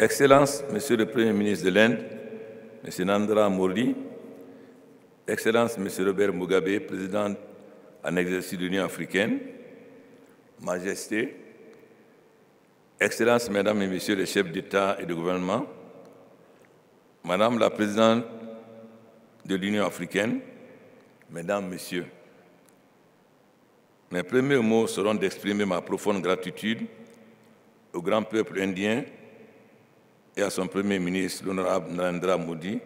Excellence, Monsieur le Premier ministre de l'Inde, Monsieur Nandra Modi, Excellence, Monsieur Robert Mugabe, président en exercice de l'Union africaine, Majesté, Excellence, Mesdames et Messieurs les chefs d'État et de gouvernement, Madame la Présidente de l'Union africaine, Mesdames, Messieurs, mes premiers mots seront d'exprimer ma profonde gratitude au grand peuple indien et à son Premier ministre, l'honorable Narendra Modi,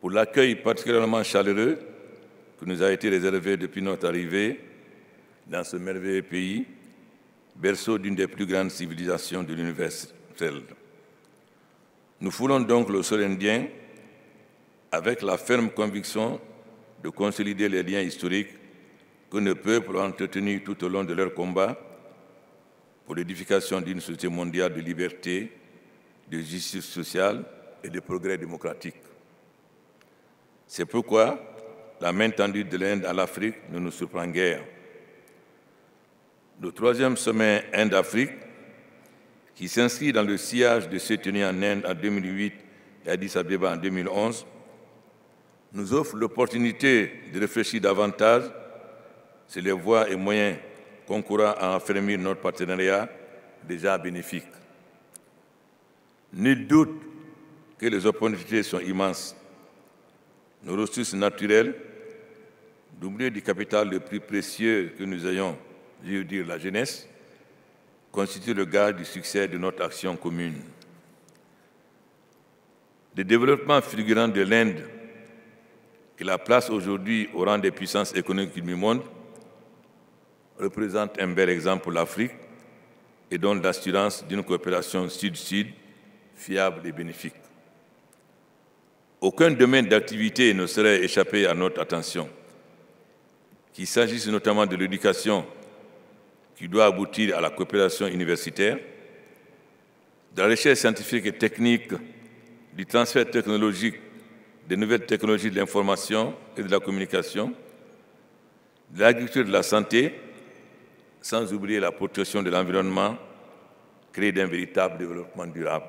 pour l'accueil particulièrement chaleureux que nous a été réservé depuis notre arrivée dans ce merveilleux pays, berceau d'une des plus grandes civilisations de l'univers. Nous foulons donc le sol indien avec la ferme conviction de consolider les liens historiques que nos peuples ont entretenus tout au long de leur combat pour l'édification d'une société mondiale de liberté, de justice sociale et de progrès démocratique. C'est pourquoi la main tendue de l'Inde à l'Afrique ne nous surprend guère. Le troisième sommet Inde-Afrique, qui s'inscrit dans le sillage de ceux tenus en Inde en 2008 et Addis Abeba en 2011, nous offre l'opportunité de réfléchir davantage sur les voies et moyens concourant à affermir notre partenariat déjà bénéfique. Nul doute que les opportunités sont immenses. Nos ressources naturelles, doublées du capital le plus précieux que nous ayons, je veux dire la jeunesse, constituent le gage du succès de notre action commune. Le développement figurant de l'Inde, qui la place aujourd'hui au rang des puissances économiques du monde, représente un bel exemple pour l'Afrique et donne l'assurance d'une coopération sud-sud fiable et bénéfique. Aucun domaine d'activité ne serait échappé à notre attention, qu'il s'agisse notamment de l'éducation qui doit aboutir à la coopération universitaire, de la recherche scientifique et technique, du transfert technologique, des nouvelles technologies de l'information et de la communication, de l'agriculture de la santé, sans oublier la protection de l'environnement, créer d'un véritable développement durable.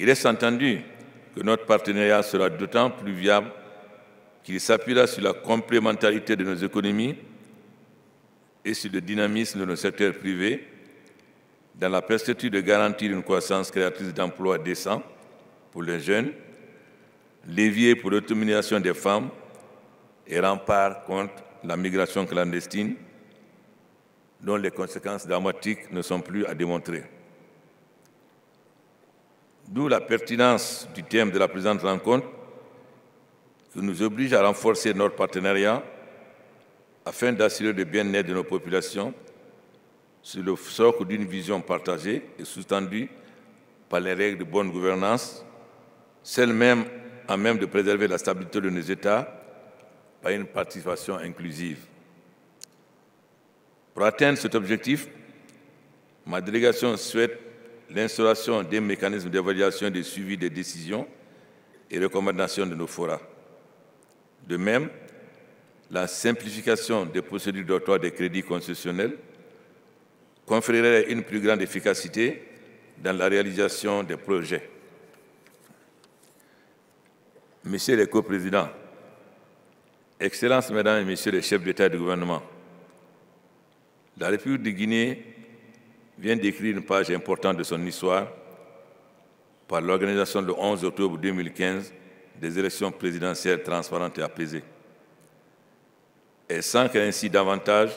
Il est entendu que notre partenariat sera d'autant plus viable qu'il s'appuiera sur la complémentarité de nos économies et sur le dynamisme de nos secteurs privés dans la perspective de garantir une croissance créatrice d'emplois décents pour les jeunes, levier pour l'autonomisation des femmes et rempart contre la migration clandestine dont les conséquences dramatiques ne sont plus à démontrer. D'où la pertinence du thème de la présente rencontre qui nous oblige à renforcer notre partenariat afin d'assurer le bien-être de nos populations sur le socle d'une vision partagée et sous par les règles de bonne gouvernance, celles même à même de préserver la stabilité de nos États par une participation inclusive. Pour atteindre cet objectif, ma délégation souhaite l'instauration des mécanismes d'évaluation et de suivi des décisions et recommandations de nos forats. De même, la simplification des procédures d'octroi des crédits concessionnels conférerait une plus grande efficacité dans la réalisation des projets. Monsieur le coprésident, Excellences, Mesdames et Messieurs les chefs d'État et de gouvernement, la République de Guinée vient d'écrire une page importante de son histoire par l'organisation le 11 octobre 2015 des élections présidentielles transparentes et apaisées, et sans s'ancre ainsi davantage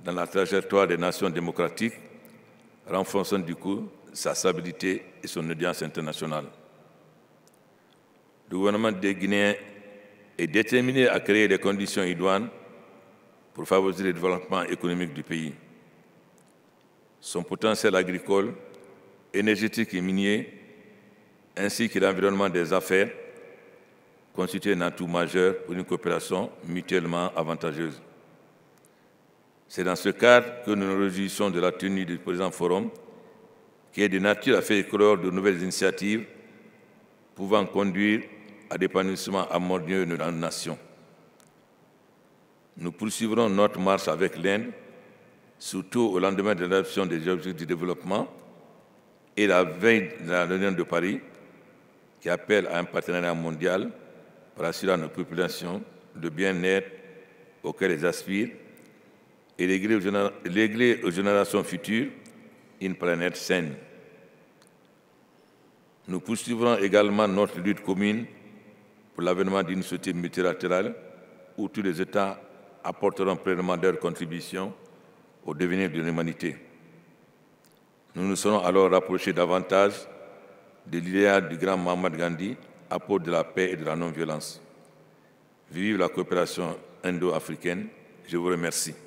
dans la trajectoire des nations démocratiques, renforçant du coup sa stabilité et son audience internationale. Le gouvernement des Guinéens est déterminé à créer des conditions idoines pour favoriser le développement économique du pays son potentiel agricole, énergétique et minier, ainsi que l'environnement des affaires, constituent un atout majeur pour une coopération mutuellement avantageuse. C'est dans ce cadre que nous nous réjouissons de la tenue du présent forum, qui est de nature à faire éclore de nouvelles initiatives pouvant conduire à l'épanouissement harmonieux de la nation. Nous poursuivrons notre marche avec l'Inde surtout au lendemain de l'adoption des objectifs du développement et la veille de la réunion de Paris, qui appelle à un partenariat mondial pour assurer à nos populations le bien-être auquel elles aspirent et régler aux générations futures une planète saine. Nous poursuivrons également notre lutte commune pour l'avènement d'une société multilatérale où tous les États apporteront pleinement leur contribution au devenir de l'humanité. Nous nous serons alors rapprochés davantage de l'idéal du grand Mahmoud Gandhi, apôtre de la paix et de la non-violence. Vive la coopération indo-africaine. Je vous remercie.